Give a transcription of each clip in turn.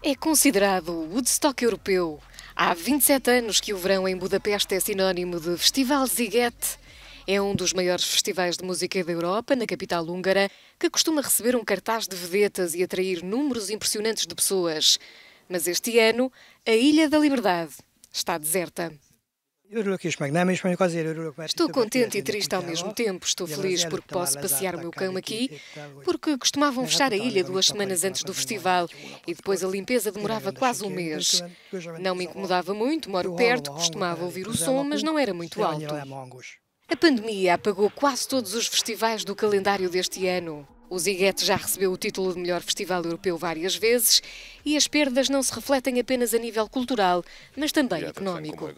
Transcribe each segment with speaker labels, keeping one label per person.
Speaker 1: É considerado o Woodstock europeu. Há 27 anos que o verão em Budapeste é sinónimo de Festival Ziguete. É um dos maiores festivais de música da Europa, na capital húngara, que costuma receber um cartaz de vedetas e atrair números impressionantes de pessoas. Mas este ano, a Ilha da Liberdade está deserta. Örülök is, meg nem is, mondjuk azért örülök, mert... Estou contente e triste ao mesmo tempo. Estou feliz porque posso passear o meu cão aqui, porque costumavam fechar a ilha duas semanas antes do festival e depois a limpeza demorava quase um mês. Não me incomodava muito, moro perto, costumava ouvir o som, mas não era muito alto. A pandemia apagou quase todos os festivais do calendário deste ano. O Ziguete já recebeu o título de melhor festival europeu várias vezes e as perdas não se refletem apenas a nível cultural, mas também é económico.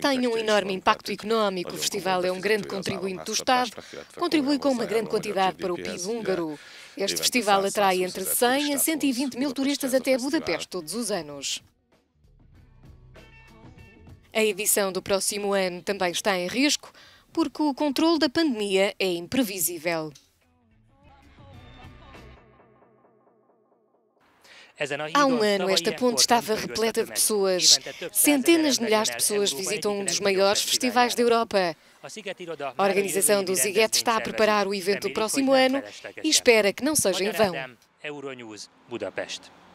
Speaker 1: Tem um enorme impacto económico. O festival é um grande contribuinte do Estado, contribui com uma grande quantidade para o PIB húngaro. Este festival atrai entre 100 a 120 mil turistas até Budapeste todos os anos. A edição do próximo ano também está em risco, porque o controle da pandemia é imprevisível. Há um ano, esta ponte estava repleta de pessoas. Centenas de milhares de pessoas visitam um dos maiores festivais da Europa. A organização do Ziget está a preparar o evento do próximo ano e espera que não seja em vão. Euronews é Budapeste.